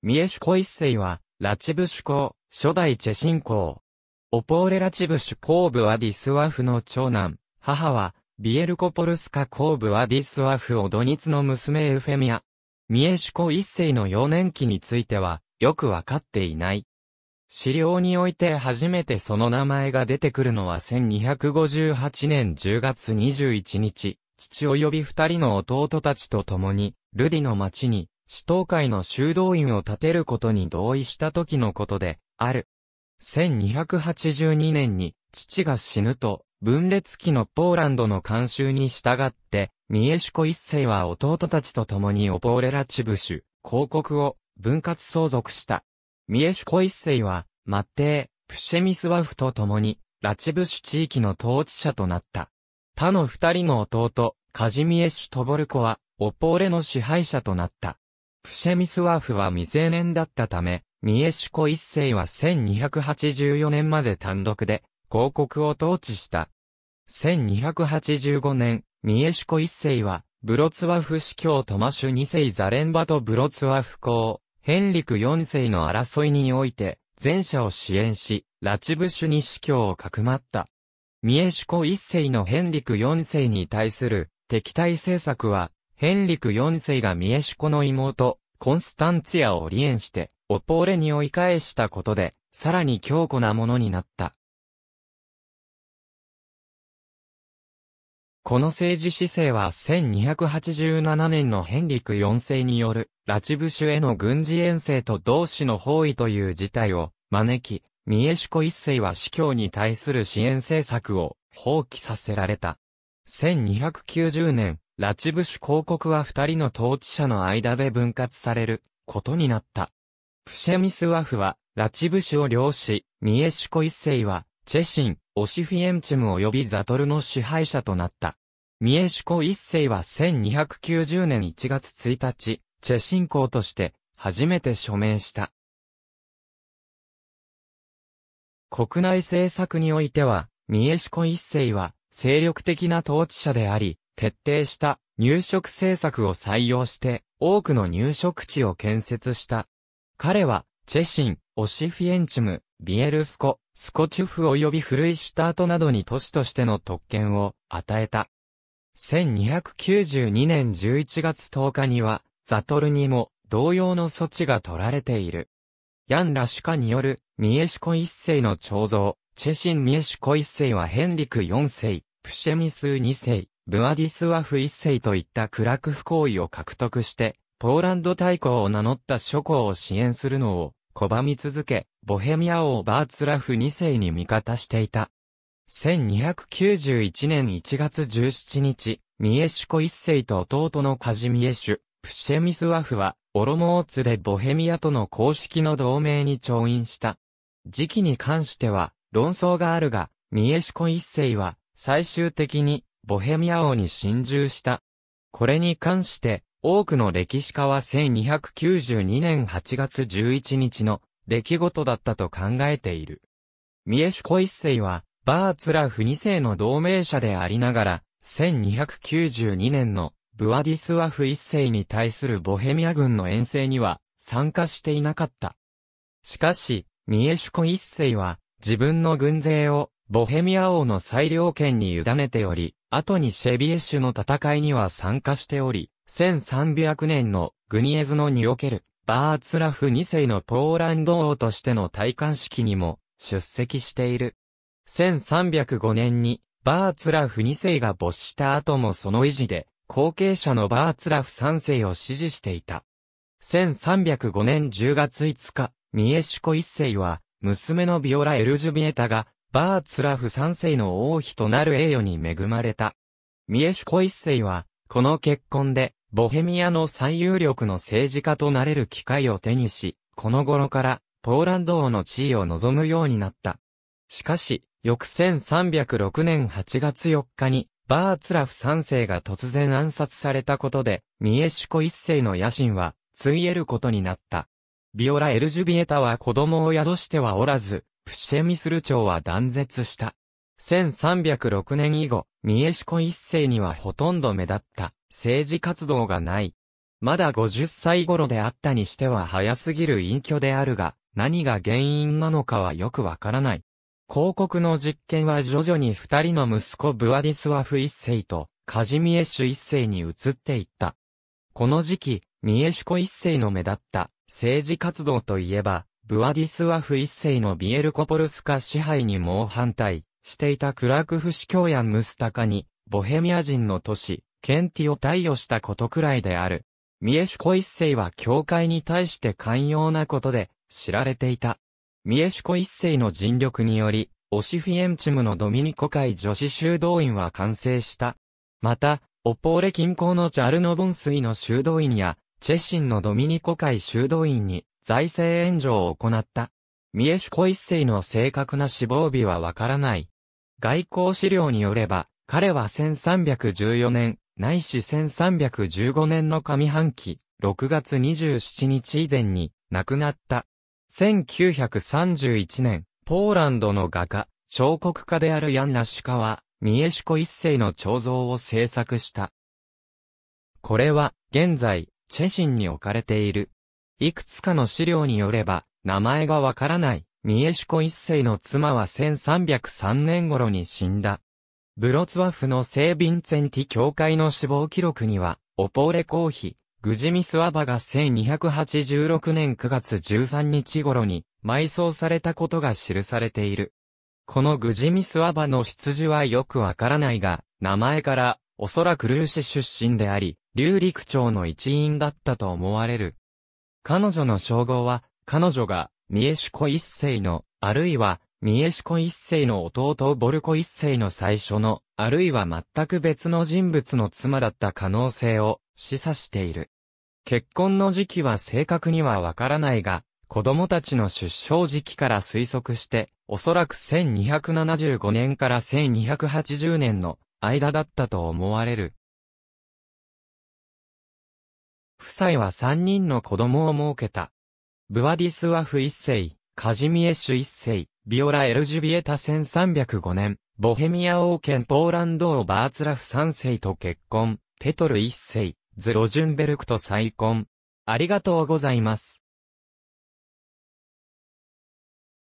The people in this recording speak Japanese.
ミエシュコ一世は、ラチブシュ公、初代チェシン公。オポーレ・ラチブシュ公ブはディスワフの長男、母は、ビエルコポルスカ公ブはディスワフをドニツの娘エフェミア。ミエシュコ一世の幼年期については、よくわかっていない。資料において初めてその名前が出てくるのは1258年10月21日、父及び二人の弟たちと共に、ルディの町に死闘会の修道院を建てることに同意した時のことで、ある。1282年に、父が死ぬと、分裂期のポーランドの慣習に従って、ミエシコ一世は弟たちと共にオポーレラチブシュ、広告を分割相続した。ミエシコ一世は、マッテー、プシェミスワフと共に、ラチブシュ地域の統治者となった。他の二人の弟、カジミエシュ・トボルコは、オポーレの支配者となった。プシェミスワーフは未成年だったため、ミエシュコ一世は1284年まで単独で、広告を統治した。1285年、ミエシュコ一世は、ブロツワフ司教トマシュ二世ザレンバとブロツワフ公、ヘンリク四世の争いにおいて、前者を支援し、ラチブシュに司教をかくまった。ミエシュコ一世のヘンリク四世に対する敵対政策は、ヘンリク4世がミエシュコの妹、コンスタンツィアを離縁して、オポーレに追い返したことで、さらに強固なものになった。この政治姿勢は1287年のヘンリク4世によるラチブシュへの軍事遠征と同志の包囲という事態を招き、ミエシュコ一世は司教に対する支援政策を放棄させられた。1290年、ラチブシュ公国は二人の統治者の間で分割されることになった。プシェミスワフは、ラチブシュを領し、ミエシコ一世は、チェシン、オシフィエンチム及びザトルの支配者となった。ミエシコ一世は1290年1月1日、チェシン公として、初めて署名した。国内政策においては、ミエシコ一世は、精力的な統治者であり、徹底した入植政策を採用して多くの入植地を建設した。彼は、チェシン、オシフィエンチム、ビエルスコ、スコチュフ及び古いシュタートなどに都市としての特権を与えた。1292年11月10日には、ザトルにも同様の措置が取られている。ヤン・ラシュカによる、ミエシコ一世の彫像、チェシン・ミエシコ一世はヘンリク4世、プシェミス2世、ブアディスワフ一世といったクラクフ行為を獲得して、ポーランド大公を名乗った諸侯を支援するのを拒み続け、ボヘミア王バーツラフ二世に味方していた。1291年1月17日、ミエシュコ一世と弟のカジミエシュ、プシェミスワフは、オロモーツでボヘミアとの公式の同盟に調印した。時期に関しては、論争があるが、ミエシュコ一世は、最終的に、ボヘミア王に侵入した。これに関して、多くの歴史家は1292年8月11日の出来事だったと考えている。ミエシコ一世は、バーツラフ二世の同盟者でありながら、1292年のブアディスワフ一世に対するボヘミア軍の遠征には参加していなかった。しかし、ミエシュコ一世は自分の軍勢をボヘミア王の裁量権に委ねており、後にシェビエッシュの戦いには参加しており、1300年のグニエズノにおけるバーツラフ2世のポーランド王としての戴冠式にも出席している。1305年にバーツラフ2世が没した後もその維持で後継者のバーツラフ3世を支持していた。1305年10月5日、ミエシコ1世は娘のビオラ・エルジュビエタがバーツラフ三世の王妃となる栄誉に恵まれた。ミエシコ一世は、この結婚で、ボヘミアの最有力の政治家となれる機会を手にし、この頃から、ポーランド王の地位を望むようになった。しかし、翌1306年8月4日に、バーツラフ三世が突然暗殺されたことで、ミエシコ一世の野心は、ついえることになった。ビオラ・エルジュビエタは子供を宿してはおらず、プシェミスル朝は断絶した。1306年以後、三重シコ一世にはほとんど目立った政治活動がない。まだ50歳頃であったにしては早すぎる隠居であるが、何が原因なのかはよくわからない。広告の実験は徐々に二人の息子ブアディスワフ一世とカジミエシュ一世に移っていった。この時期、ミエシコ一世の目立った政治活動といえば、ブアディスワフ一世のビエルコポルスカ支配に猛反対していたクラクフ司教やムスタカに、ボヘミア人の都市、ケンティを対応したことくらいである。ミエシュコ一世は教会に対して寛容なことで知られていた。ミエシュコ一世の尽力により、オシフィエンチムのドミニコ会女子修道院は完成した。また、オポーレ近郊のチャルノボン水の修道院や、チェシンのドミニコ会修道院に、財政援助を行った。三重子一世の正確な死亡日はわからない。外交資料によれば、彼は1314年、ないし1315年の上半期、6月27日以前に亡くなった。1931年、ポーランドの画家、彫刻家であるヤン・ラシュカは、三重子一世の彫像を制作した。これは、現在、チェシンに置かれている、いくつかの資料によれば、名前がわからない、三重子子一世の妻は1303年頃に死んだ。ブロツワフの聖ヴィンツェンティ教会の死亡記録には、オポーレ公妃、グジミスワバが1286年9月13日頃に埋葬されたことが記されている。このグジミスワバの出自はよくわからないが、名前から、おそらくルーシ出身であり、龍陸長の一員だったと思われる。彼女の称号は、彼女が、三重子一世の、あるいは、三重子一世の弟ボルコ一世の最初の、あるいは全く別の人物の妻だった可能性を示唆している。結婚の時期は正確にはわからないが、子供たちの出生時期から推測して、おそらく1275年から1280年の間だったと思われる。夫妻は三人の子供を設けた。ブワディスワフ一世、カジミエシュ一世、ビオラ・エルジュビエタ1305年、ボヘミア王権ポーランド王バーツラフ三世と結婚、ペトル一世、ズ・ロジュンベルクと再婚。ありがとうございます。